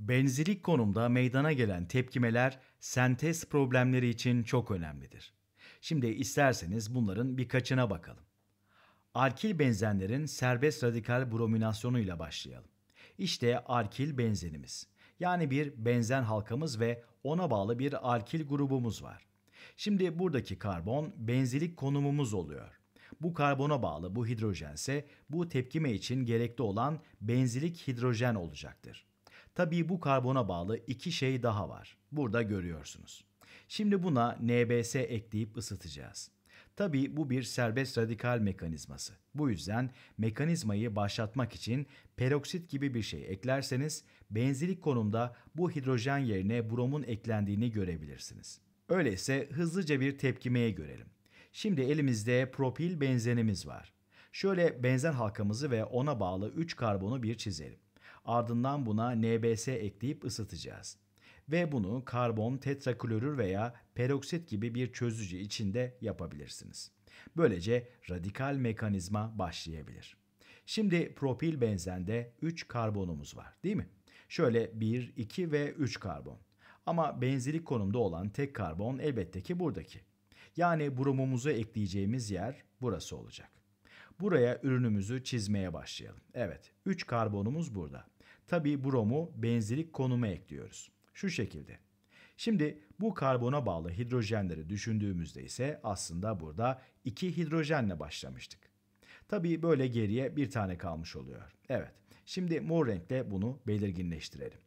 Benzilik konumda meydana gelen tepkimeler sentez problemleri için çok önemlidir. Şimdi isterseniz bunların birkaçına bakalım. Alkil benzenlerin serbest radikal brominasyonuyla başlayalım. İşte alkil benzenimiz. Yani bir benzen halkamız ve ona bağlı bir alkil grubumuz var. Şimdi buradaki karbon benzilik konumumuz oluyor. Bu karbona bağlı bu hidrojense bu tepkime için gerekli olan benzilik hidrojen olacaktır. Tabii bu karbona bağlı iki şey daha var. Burada görüyorsunuz. Şimdi buna NBS ekleyip ısıtacağız. Tabii bu bir serbest radikal mekanizması. Bu yüzden mekanizmayı başlatmak için peroksit gibi bir şey eklerseniz benzilik konumda bu hidrojen yerine bromun eklendiğini görebilirsiniz. Öyleyse hızlıca bir tepkimeye görelim. Şimdi elimizde propil benzenimiz var. Şöyle benzen halkamızı ve ona bağlı 3 karbonu bir çizelim. Ardından buna NBS ekleyip ısıtacağız. Ve bunu karbon, tetraklorür veya peroksit gibi bir çözücü içinde yapabilirsiniz. Böylece radikal mekanizma başlayabilir. Şimdi propil benzende 3 karbonumuz var değil mi? Şöyle 1, 2 ve 3 karbon. Ama benzilik konumda olan tek karbon elbette ki buradaki. Yani bromumuzu ekleyeceğimiz yer burası olacak. Buraya ürünümüzü çizmeye başlayalım. Evet 3 karbonumuz burada. Tabii bromu benzilik konuma ekliyoruz. Şu şekilde. Şimdi bu karbona bağlı hidrojenleri düşündüğümüzde ise aslında burada 2 hidrojenle başlamıştık. Tabii böyle geriye bir tane kalmış oluyor. Evet. Şimdi mor renkte bunu belirginleştirelim.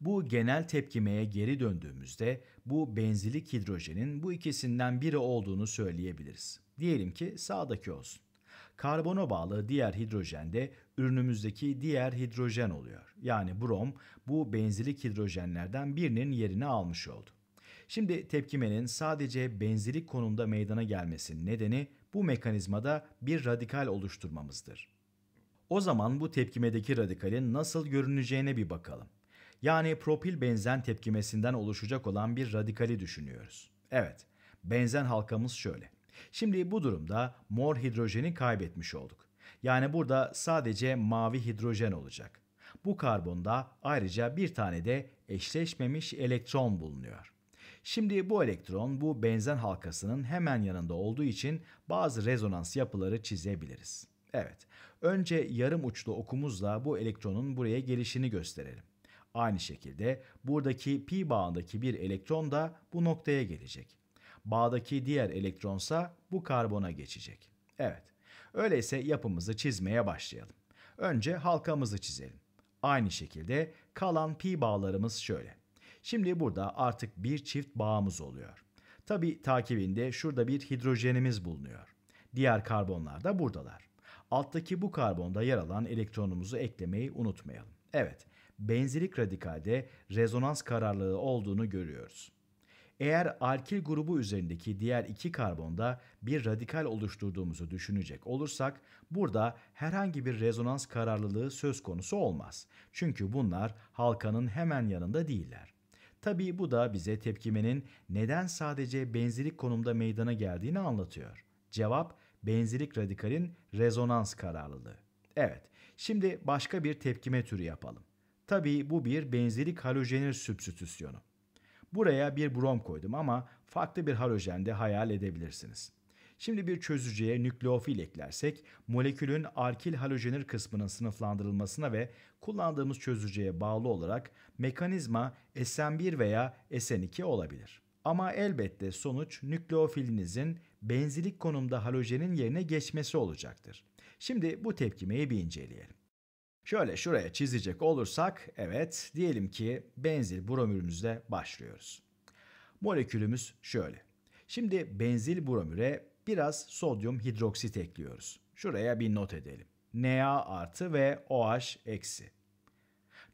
Bu genel tepkimeye geri döndüğümüzde bu benzilik hidrojenin bu ikisinden biri olduğunu söyleyebiliriz. Diyelim ki sağdaki olsun. Karbona bağlı diğer hidrojen de ürünümüzdeki diğer hidrojen oluyor. Yani brom bu benzilik hidrojenlerden birinin yerini almış oldu. Şimdi tepkimenin sadece benzilik konumda meydana gelmesinin nedeni bu mekanizmada bir radikal oluşturmamızdır. O zaman bu tepkimedeki radikalin nasıl görüneceğine bir bakalım. Yani propil benzen tepkimesinden oluşacak olan bir radikali düşünüyoruz. Evet, benzen halkamız şöyle. Şimdi bu durumda mor hidrojeni kaybetmiş olduk. Yani burada sadece mavi hidrojen olacak. Bu karbonda ayrıca bir tane de eşleşmemiş elektron bulunuyor. Şimdi bu elektron bu benzen halkasının hemen yanında olduğu için bazı rezonans yapıları çizebiliriz. Evet, önce yarım uçlu okumuzla bu elektronun buraya gelişini gösterelim. Aynı şekilde buradaki pi bağındaki bir elektron da bu noktaya gelecek. Bağdaki diğer elektronsa bu karbona geçecek. Evet. Öyleyse yapımızı çizmeye başlayalım. Önce halkamızı çizelim. Aynı şekilde kalan pi bağlarımız şöyle. Şimdi burada artık bir çift bağımız oluyor. Tabi takibinde şurada bir hidrojenimiz bulunuyor. Diğer karbonlar da buradalar. Alttaki bu karbonda yer alan elektronumuzu eklemeyi unutmayalım. Evet, benzilik radikalde rezonans kararlılığı olduğunu görüyoruz. Eğer alkil grubu üzerindeki diğer iki karbonda bir radikal oluşturduğumuzu düşünecek olursak burada herhangi bir rezonans kararlılığı söz konusu olmaz. Çünkü bunlar halkanın hemen yanında değiller. Tabi bu da bize tepkimenin neden sadece benzilik konumda meydana geldiğini anlatıyor. Cevap benzilik radikalin rezonans kararlılığı. Evet, şimdi başka bir tepkime türü yapalım. Tabi bu bir benzilik halojenir sübstitüsyonu. Buraya bir brom koydum ama farklı bir halojen de hayal edebilirsiniz. Şimdi bir çözücüye nükleofil eklersek molekülün alkil halojenir kısmının sınıflandırılmasına ve kullandığımız çözücüye bağlı olarak mekanizma SN1 veya SN2 olabilir. Ama elbette sonuç nükleofilinizin benzilik konumda halojenin yerine geçmesi olacaktır. Şimdi bu tepkimeyi bir inceleyelim. Şöyle şuraya çizecek olursak evet diyelim ki benzil bromürümüzle başlıyoruz. Molekülümüz şöyle. Şimdi benzil bromüre biraz sodyum hidroksit ekliyoruz. Şuraya bir not edelim. Na artı ve OH eksi.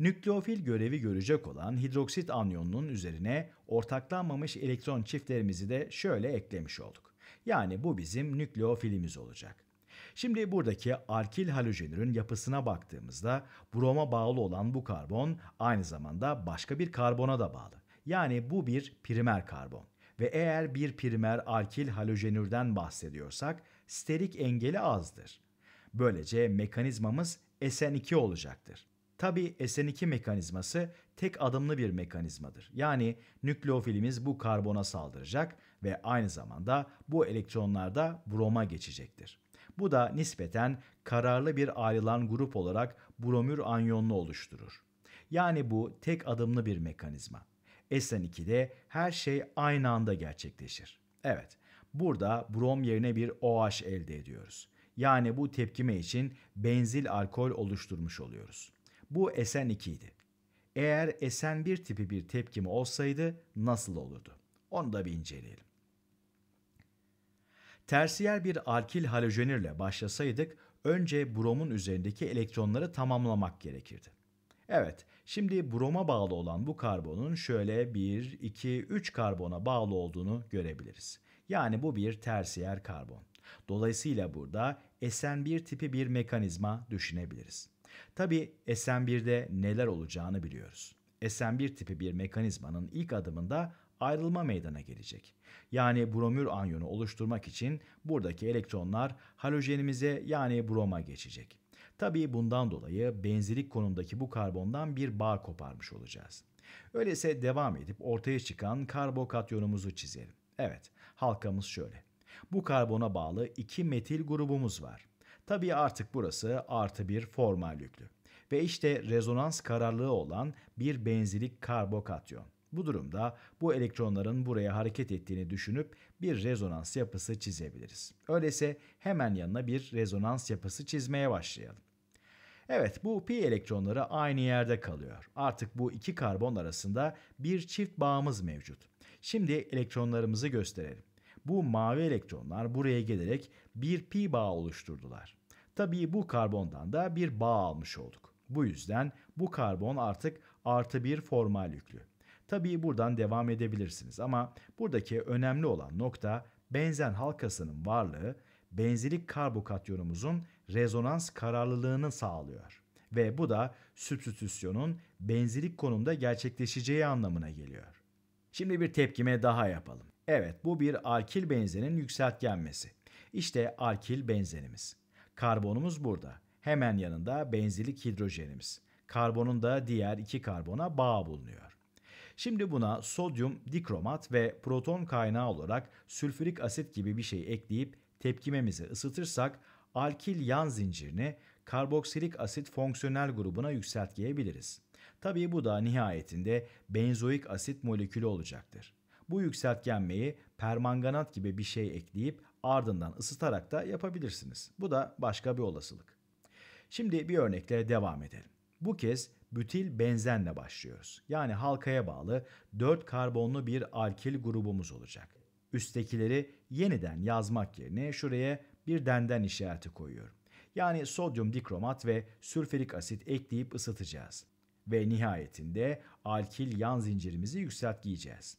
Nükleofil görevi görecek olan hidroksit anyonunun üzerine ortaklanmamış elektron çiftlerimizi de şöyle eklemiş olduk. Yani bu bizim nükleofilimiz olacak. Şimdi buradaki alkil halojenürün yapısına baktığımızda broma bağlı olan bu karbon aynı zamanda başka bir karbona da bağlı. Yani bu bir primer karbon. Ve eğer bir primer alkil halojenürden bahsediyorsak sterik engeli azdır. Böylece mekanizmamız SN2 olacaktır. Tabi SN2 mekanizması tek adımlı bir mekanizmadır. Yani nükleofilimiz bu karbona saldıracak ve aynı zamanda bu elektronlar da broma geçecektir. Bu da nispeten kararlı bir ayrılan grup olarak bromür anyonunu oluşturur. Yani bu tek adımlı bir mekanizma. SN2'de her şey aynı anda gerçekleşir. Evet, burada brom yerine bir OH elde ediyoruz. Yani bu tepkime için benzil alkol oluşturmuş oluyoruz. Bu SN2 idi. Eğer SN1 tipi bir tepkime olsaydı nasıl olurdu? Onu da bir inceleyelim. Tersiyer bir alkil halojenirle başlasaydık önce bromun üzerindeki elektronları tamamlamak gerekirdi. Evet, şimdi broma bağlı olan bu karbonun şöyle 1, 2, 3 karbona bağlı olduğunu görebiliriz. Yani bu bir tersiyer karbon. Dolayısıyla burada SN1 tipi bir mekanizma düşünebiliriz. Tabi SN1'de neler olacağını biliyoruz. SN1 tipi bir mekanizmanın ilk adımında ayrılma meydana gelecek. Yani bromür anyonu oluşturmak için buradaki elektronlar halojenimize yani broma geçecek. Tabii bundan dolayı benzilik konumdaki bu karbondan bir bağ koparmış olacağız. Öyleyse devam edip ortaya çıkan karbokatyonumuzu çizelim. Evet, halkamız şöyle. Bu karbona bağlı iki metil grubumuz var. Tabii artık burası artı bir formal yüklü. Ve işte rezonans kararlılığı olan bir benzilik karbokatyon. Bu durumda bu elektronların buraya hareket ettiğini düşünüp bir rezonans yapısı çizebiliriz. Öyleyse hemen yanına bir rezonans yapısı çizmeye başlayalım. Evet bu pi elektronları aynı yerde kalıyor. Artık bu iki karbon arasında bir çift bağımız mevcut. Şimdi elektronlarımızı gösterelim. Bu mavi elektronlar buraya gelerek bir pi bağ oluşturdular. Tabii bu karbondan da bir bağ almış olduk. Bu yüzden bu karbon artık artı bir formal yüklü. Tabii buradan devam edebilirsiniz ama buradaki önemli olan nokta benzen halkasının varlığı benzilik karbokatyonumuzun rezonans kararlılığını sağlıyor. Ve bu da sübstitüsyonun benzilik konumda gerçekleşeceği anlamına geliyor. Şimdi bir tepkime daha yapalım. Evet bu bir alkil benzenin yükseltgenmesi. İşte alkil benzenimiz. Karbonumuz burada. Hemen yanında benzilik hidrojenimiz. Karbonun da diğer iki karbona bağ bulunuyor. Şimdi buna sodyum dikromat ve proton kaynağı olarak sülfürik asit gibi bir şey ekleyip tepkimemizi ısıtırsak alkil yan zincirini karboksilik asit fonksiyonel grubuna yükseltgeyebiliriz. Tabii bu da nihayetinde benzoik asit molekülü olacaktır. Bu yükseltgenmeyi permanganat gibi bir şey ekleyip ardından ısıtarak da yapabilirsiniz. Bu da başka bir olasılık. Şimdi bir örnekle devam edelim. Bu kez bütil benzenle başlıyoruz. Yani halkaya bağlı 4 karbonlu bir alkil grubumuz olacak. Üsttekileri yeniden yazmak yerine şuraya bir denden işareti koyuyorum. Yani sodyum dikromat ve sülfürik asit ekleyip ısıtacağız. Ve nihayetinde alkil yan zincirimizi yükseltgiyeceğiz.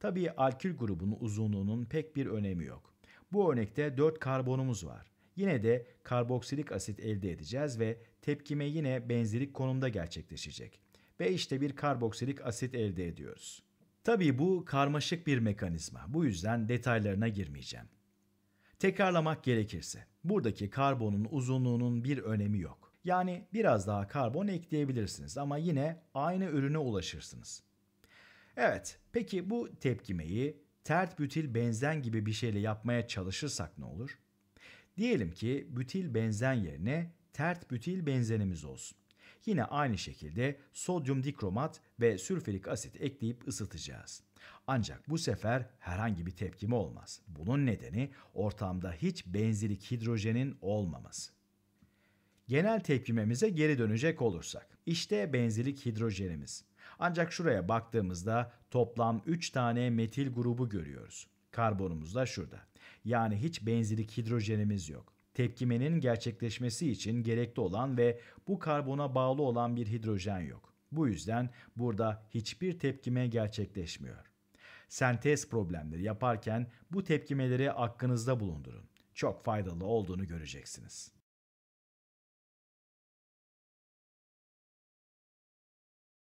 Tabii alkil grubunun uzunluğunun pek bir önemi yok. Bu örnekte 4 karbonumuz var. Yine de karboksilik asit elde edeceğiz ve tepkime yine benzerlik konumda gerçekleşecek. Ve işte bir karboksilik asit elde ediyoruz. Tabii bu karmaşık bir mekanizma. Bu yüzden detaylarına girmeyeceğim. Tekrarlamak gerekirse buradaki karbonun uzunluğunun bir önemi yok. Yani biraz daha karbon ekleyebilirsiniz ama yine aynı ürüne ulaşırsınız. Evet, peki bu tepkimeyi tert bütil benzen gibi bir şeyle yapmaya çalışırsak ne olur? Diyelim ki bütil benzen yerine tert butil benzenimiz olsun. Yine aynı şekilde sodyum dikromat ve sülfürik asit ekleyip ısıtacağız. Ancak bu sefer herhangi bir tepkime olmaz. Bunun nedeni ortamda hiç benzilik hidrojenin olmaması. Genel tepkimemize geri dönecek olursak. işte benzilik hidrojenimiz. Ancak şuraya baktığımızda toplam 3 tane metil grubu görüyoruz. Karbonumuz da şurada. Yani hiç benzilik hidrojenimiz yok. Tepkimenin gerçekleşmesi için gerekli olan ve bu karbona bağlı olan bir hidrojen yok. Bu yüzden burada hiçbir tepkime gerçekleşmiyor. Sentez problemleri yaparken bu tepkimeleri aklınızda bulundurun. Çok faydalı olduğunu göreceksiniz.